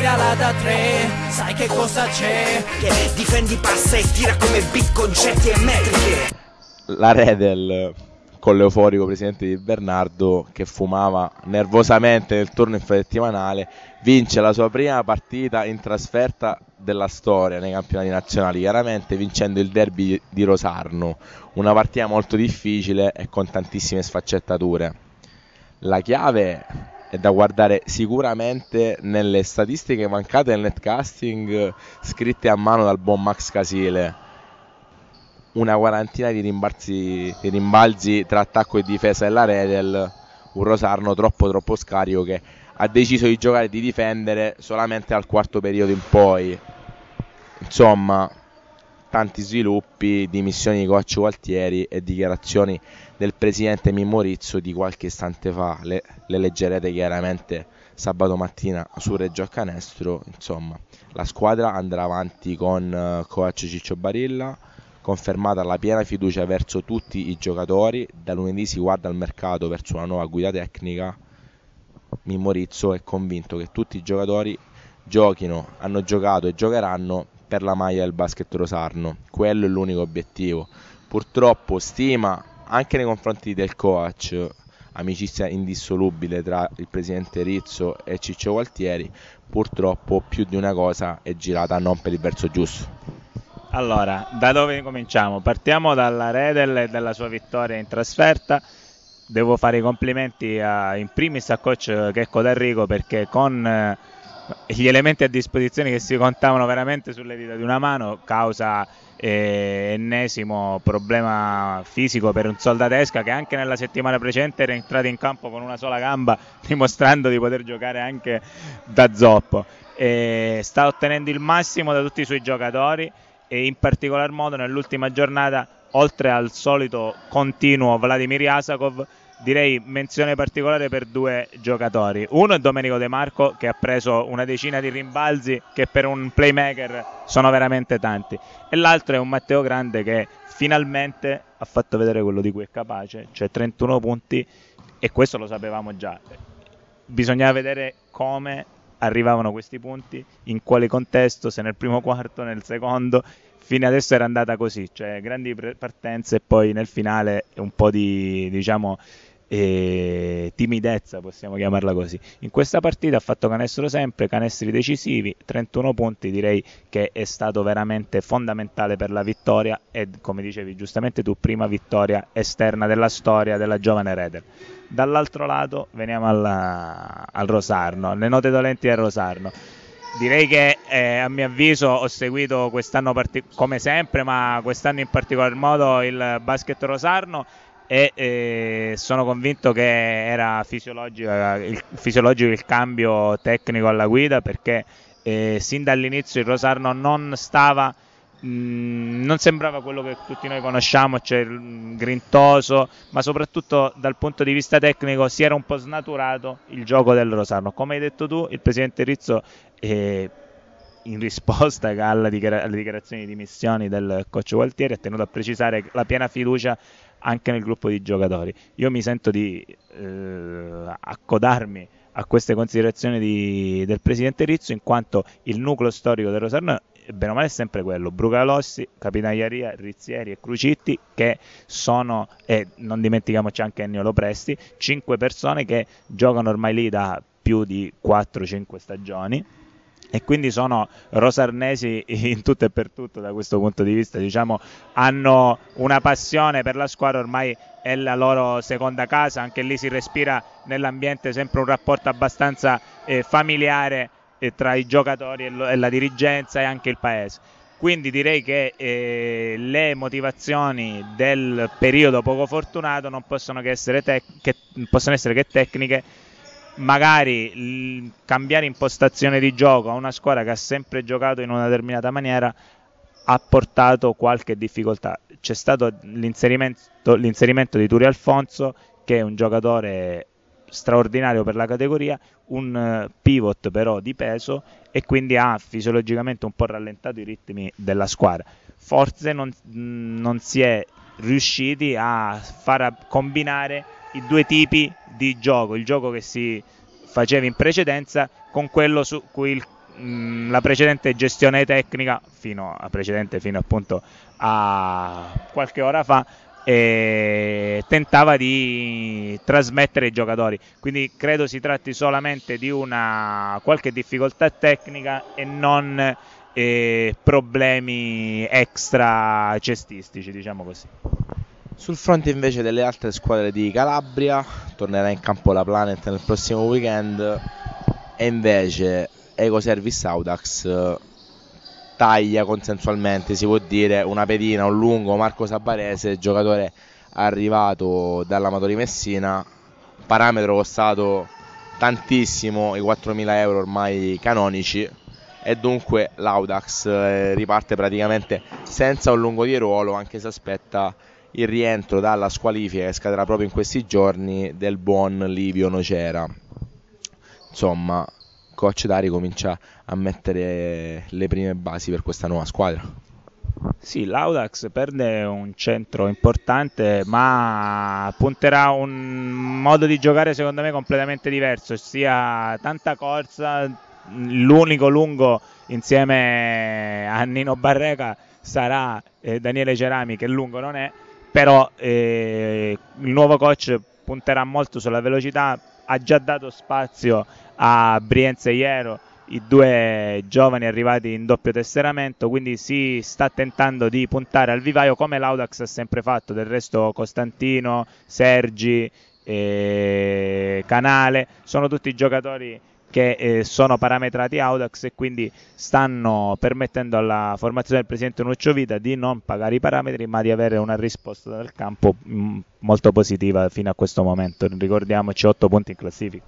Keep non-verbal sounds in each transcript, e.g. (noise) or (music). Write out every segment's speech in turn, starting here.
tirala da tre Sai che cosa c'è Che difendi passa e tira come big concetti e metriche La Redel con l'euforico presidente di Bernardo che fumava nervosamente nel turno infrasettimanale, vince la sua prima partita in trasferta della storia nei campionati nazionali, chiaramente vincendo il derby di Rosarno, una partita molto difficile e con tantissime sfaccettature. La chiave è da guardare sicuramente nelle statistiche mancate del netcasting scritte a mano dal buon Max Casile. Una quarantina di, rimbalzi, di rimbalzi tra attacco e difesa della Redel, un Rosarno troppo troppo scarico che ha deciso di giocare e di difendere solamente al quarto periodo in poi. Insomma, tanti sviluppi, dimissioni di Coach Gualtieri e dichiarazioni del presidente Mimmo Rizzo di qualche istante fa, le, le leggerete chiaramente sabato mattina su Reggio Canestro, insomma la squadra andrà avanti con eh, Coach Ciccio Barilla, confermata la piena fiducia verso tutti i giocatori, da lunedì si guarda al mercato verso una nuova guida tecnica, Mimmo Rizzo è convinto che tutti i giocatori giochino, hanno giocato e giocheranno per la maglia del basket rosarno. Quello è l'unico obiettivo. Purtroppo stima anche nei confronti del coach, amicizia indissolubile tra il presidente Rizzo e Ciccio Gualtieri, purtroppo più di una cosa è girata non per il verso giusto. Allora, da dove cominciamo? Partiamo dalla Redel e dalla sua vittoria in trasferta. Devo fare i complimenti a, in primis a coach Checco D'Arrigo perché con eh, gli elementi a disposizione che si contavano veramente sulle dita di una mano causa eh, ennesimo problema fisico per un soldatesca che anche nella settimana precedente era entrato in campo con una sola gamba (laughs) dimostrando di poter giocare anche da zoppo e sta ottenendo il massimo da tutti i suoi giocatori e in particolar modo nell'ultima giornata oltre al solito continuo Vladimir Yasakov direi menzione particolare per due giocatori. Uno è Domenico De Marco che ha preso una decina di rimbalzi che per un playmaker sono veramente tanti e l'altro è un Matteo Grande che finalmente ha fatto vedere quello di cui è capace, cioè 31 punti e questo lo sapevamo già. Bisognava vedere come arrivavano questi punti, in quale contesto, se nel primo quarto, nel secondo. Fino adesso era andata così, cioè grandi partenze e poi nel finale un po' di diciamo e timidezza, possiamo chiamarla così. In questa partita ha fatto canestro sempre, canestri decisivi, 31 punti, direi che è stato veramente fondamentale per la vittoria e come dicevi giustamente tu, prima vittoria esterna della storia della giovane Redel. Dall'altro lato veniamo alla, al Rosarno, le note dolenti del Rosarno. Direi che eh, a mio avviso ho seguito quest'anno come sempre, ma quest'anno in particolar modo il basket Rosarno e eh, sono convinto che era fisiologico il, fisiologico il cambio tecnico alla guida perché eh, sin dall'inizio il Rosarno non stava mh, mm, non sembrava quello che tutti noi conosciamo, cioè grintoso, ma soprattutto dal punto di vista tecnico si era un po' snaturato il gioco del Rosarno. Come hai detto tu, il presidente Rizzo eh, in risposta alla dichiarazioni di missioni del coach Gualtieri, ha tenuto a precisare la piena fiducia anche nel gruppo di giocatori. Io mi sento di eh, accodarmi a queste considerazioni di, del presidente Rizzo in quanto il nucleo storico del Rosarno bene o male è sempre quello Brugalossi, Capitaniaria, Rizzieri e Crucitti che sono e non dimentichiamoci anche Ennio Lopresti 5 persone che giocano ormai lì da più di 4-5 stagioni e quindi sono rosarnesi in tutto e per tutto da questo punto di vista, diciamo, hanno una passione per la squadra ormai è la loro seconda casa, anche lì si respira nell'ambiente sempre un rapporto abbastanza eh, familiare eh, tra i giocatori e, lo, e, la dirigenza e anche il paese. Quindi direi che eh, le motivazioni del periodo poco fortunato non possono che essere, che, possono essere che tecniche magari cambiare impostazione di gioco a una squadra che ha sempre giocato in una determinata maniera ha portato qualche difficoltà. C'è stato l'inserimento, l'inserimento di Turi Alfonso, che è un giocatore straordinario per la categoria, un eh, pivot però di peso e quindi ha fisiologicamente un po' rallentato i ritmi della squadra. Forse non, non si è riusciti a far combinare i due tipi di gioco, il gioco che si faceva in precedenza con quello su cui il mm, la precedente gestione tecnica fino a precedente fino appunto a qualche ora fa eh, tentava di trasmettere ai giocatori quindi credo si tratti solamente di una qualche difficoltà tecnica e non eh, problemi extra cestistici diciamo così sul fronte invece delle altre squadre di Calabria tornerà in campo la Planet nel prossimo weekend e invece Service Audax eh, taglia consensualmente, si può dire, una pedina, un lungo Marco Sabarese, giocatore arrivato dall'Amatori Messina, parametro costato tantissimo, i 4.000 euro ormai canonici e dunque l'Audax eh, riparte praticamente senza un lungo di ruolo anche se aspetta il rientro dalla squalifica che scadrà proprio in questi giorni del buon Livio Nocera. Insomma, coach Dari comincia a mettere le prime basi per questa nuova squadra. Sì, l'Audax perde un centro importante, ma punterà un modo di giocare secondo me completamente diverso, ossia tanta corsa, l'unico lungo insieme a Nino Barreca sarà eh, Daniele Cerami che lungo non è però eh, il nuovo coach punterà molto sulla velocità, ha già dato spazio a Brienza e Iero, i due giovani arrivati in doppio tesseramento, quindi si sta tentando di puntare al vivaio come l'Audax ha sempre fatto, del resto Costantino, Sergi, eh, Canale, sono tutti giocatori che eh, sono parametrati Audax e quindi stanno permettendo alla formazione del presidente Nuccio Vita di non pagare i parametri ma di avere una risposta dal campo mh, mm, molto positiva fino a questo momento. Ricordiamoci 8 punti in classifica.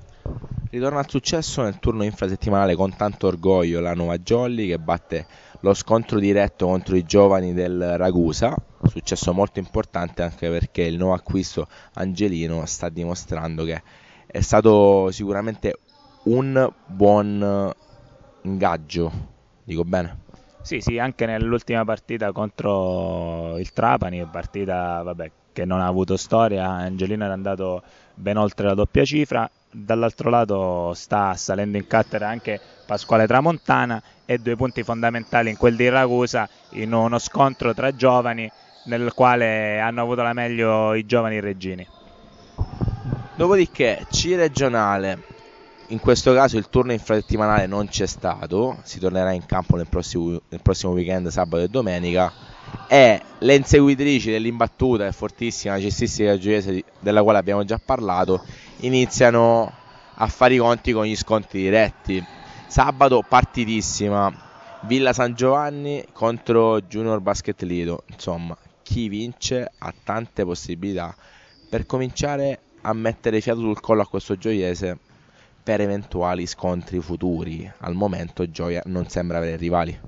Ritorna al successo nel turno infrasettimanale con tanto orgoglio la Nuova Jolly che batte lo scontro diretto contro i giovani del Ragusa, successo molto importante anche perché il nuovo acquisto Angelino sta dimostrando che è stato sicuramente un buon ingaggio, dico bene? Sì, sì, anche nell'ultima partita contro il Trapani, partita vabbè, che non ha avuto storia, Angelino era andato ben oltre la doppia cifra, dall'altro lato sta salendo in cattedra anche Pasquale Tramontana e due punti fondamentali in quel di Ragusa in uno scontro tra giovani nel quale hanno avuto la meglio i giovani reggini. Dopodiché C regionale in questo caso il turno infrasettimanale non c'è stato, si tornerà in campo nel prossimo, nel prossimo weekend sabato e domenica. le inseguitrici dell'imbattuta e fortissima cestistica gioiese della quale abbiamo già parlato, iniziano a fare i conti con gli scontri diretti. Sabato partitissima, Villa San Giovanni contro Junior Basket Lido, insomma chi vince ha tante possibilità per cominciare a mettere fiato sul collo a questo gioiese per eventuali scontri futuri. Al momento Gioia non sembra avere rivali.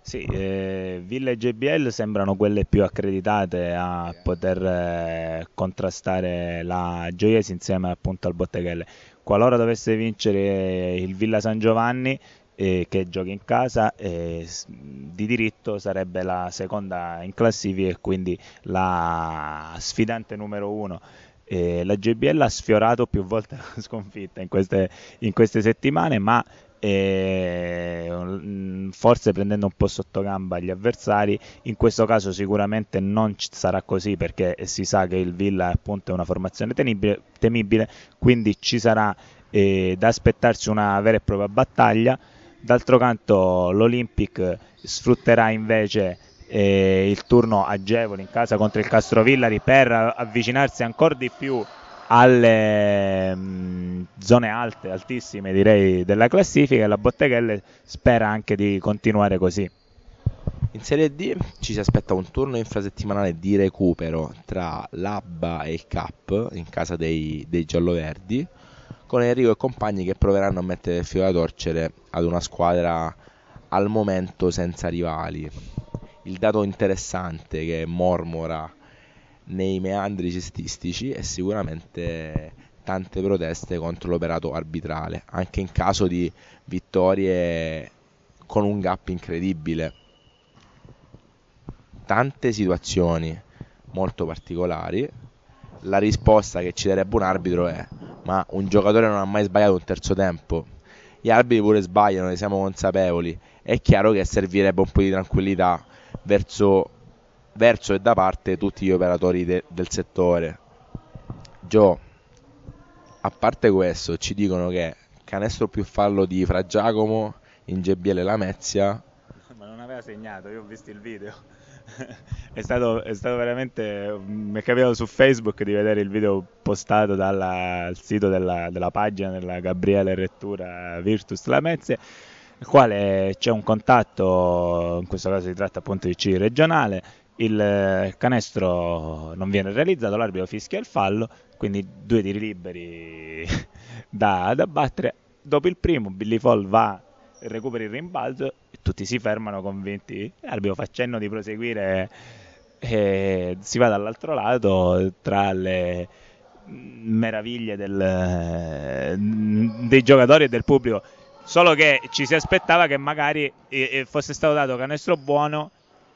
Sì, eh, Villa e JBL sembrano quelle più accreditate a poter eh, contrastare la Gioiesi insieme appunto al Botteghelle. Qualora dovesse vincere eh, il Villa San Giovanni, eh, che gioca in casa, eh, di diritto sarebbe la seconda in classifica e quindi la sfidante numero uno eh, la JBL ha sfiorato più volte (laughs) la sconfitta in queste, in queste settimane, ma eh, mm, forse prendendo un po' sotto gamba gli avversari. In questo caso sicuramente non sarà così perché si sa che il Villa appunto è una formazione tenibile, temibile, quindi ci sarà eh, da aspettarsi una vera e propria battaglia. D'altro canto l'Olympic sfrutterà invece eh, il turno agevole in casa contro il Castrovillari per avvicinarsi ancora di più alle mh, mm, zone alte, altissime direi della classifica e la Botteghelle spera anche di continuare così. In Serie D ci si aspetta un turno infrasettimanale di recupero tra l'Abba e il Cap in casa dei, dei gialloverdi con Enrico e compagni che proveranno a mettere il filo da torcere ad una squadra al momento senza rivali il dato interessante che mormora nei meandri cestistici è sicuramente tante proteste contro l'operato arbitrale, anche in caso di vittorie con un gap incredibile. Tante situazioni molto particolari. La risposta che ci darebbe un arbitro è: ma un giocatore non ha mai sbagliato un terzo tempo. Gli arbitri pure sbagliano, ne siamo consapevoli. È chiaro che servirebbe un po' di tranquillità verso, verso e da parte tutti gli operatori de, del settore. Gio, a parte questo, ci dicono che canestro più fallo di Fra Giacomo in Gebbiele Lamezia. (laughs) Ma non aveva segnato, io ho visto il video. (laughs) è, stato, è, stato, veramente. Mi è capitato su Facebook di vedere il video postato dal sito della, della pagina della Gabriele Rettura Virtus Lamezia nel quale c'è un contatto, in questo caso si tratta appunto di C regionale, il eh, canestro non viene realizzato, l'arbitro fischia il fallo, quindi due tiri liberi (laughs) da, da battere. Dopo il primo, Billy Fall va recupera il rimbalzo e tutti si fermano convinti. L'arbitro facendo di proseguire e si va dall'altro lato tra le meraviglie del, mm, dei giocatori e del pubblico Solo che ci si aspettava che magari eh, eh, fosse stato dato canestro buono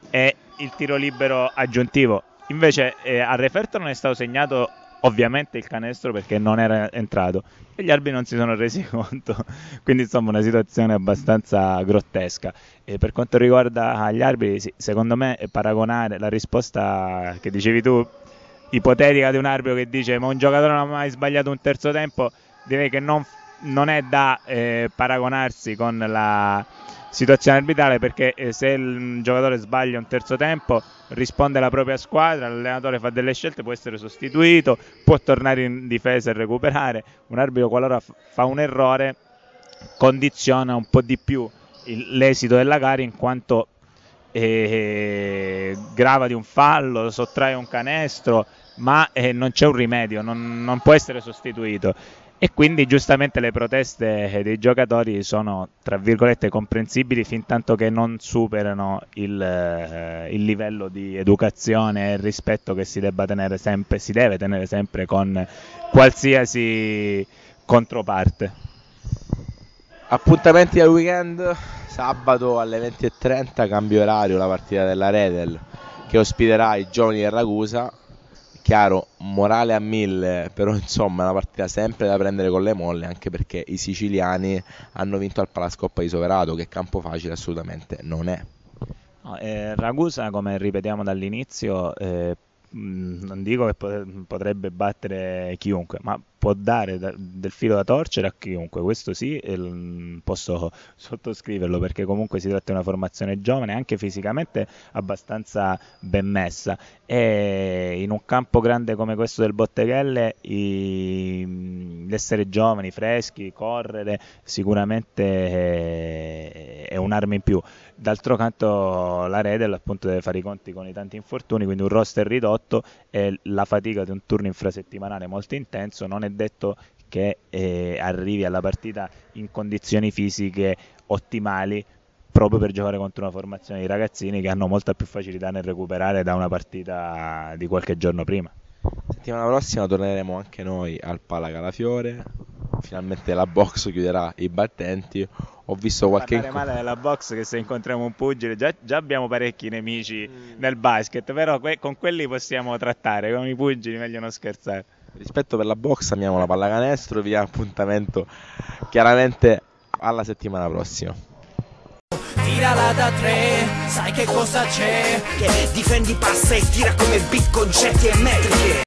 e il tiro libero aggiuntivo. Invece eh, al referto non è stato segnato ovviamente il canestro perché non era entrato e gli albi non si sono resi (laughs) conto. Quindi insomma una situazione abbastanza grottesca. E per quanto riguarda gli arbitri, sì, secondo me eh, paragonare la risposta che dicevi tu, ipotetica di un arbitro che dice ma un giocatore non ha mai sbagliato un terzo tempo, direi che non non è da eh, paragonarsi con la situazione arbitrale perché eh, se il giocatore sbaglia un terzo tempo risponde alla propria squadra, l'allenatore fa delle scelte, può essere sostituito, può tornare in difesa e recuperare, un arbitro qualora fa un errore condiziona un po' di più l'esito della gara in quanto eh, grava di un fallo, sottrae un canestro, ma eh, non c'è un rimedio, non, non può essere sostituito. E quindi giustamente le proteste dei giocatori sono, tra virgolette, comprensibili fin tanto che non superano il, eh, il livello di educazione e rispetto che si debba tenere sempre, si deve tenere sempre con qualsiasi controparte. Appuntamenti al weekend, sabato alle 20.30 cambio orario la partita della Redel che ospiterà i giovani del Ragusa chiaro, morale a mille, però insomma una partita sempre da prendere con le molle, anche perché i siciliani hanno vinto al Palascoppa di Soverato, che campo facile assolutamente non è. eh, Ragusa, come ripetiamo dall'inizio, eh, non dico che potrebbe battere chiunque, ma può dare da, del filo da torcere a chiunque, questo sì, posso (laughs) sottoscriverlo perché comunque si tratta di una formazione giovane, anche fisicamente abbastanza ben messa e in un campo grande come questo del Botteghelle i, l'essere giovani, freschi, correre sicuramente è, eh, è un'arma in più. D'altro canto la Redel appunto deve fare i conti con i tanti infortuni, quindi un roster ridotto e la fatica di un turno infrasettimanale molto intenso non è è detto che eh, arrivi alla partita in condizioni fisiche ottimali proprio per giocare contro una formazione di ragazzini che hanno molta più facilità nel recuperare da una partita di qualche giorno prima. Settimana prossima torneremo anche noi al Pala Calafiore. Finalmente la box chiuderà i battenti. Ho visto qualche. Parlare male nella box che se incontriamo un pugile, già, già abbiamo parecchi nemici mm. nel basket, però que- con quelli possiamo trattare, con i pugili meglio non scherzare rispetto per la box amiamo la pallacanestro vi appuntamento chiaramente alla settimana prossima tirala da tre, sai che cosa c'è? Che difendi passa e tira come bit concetti e metriche.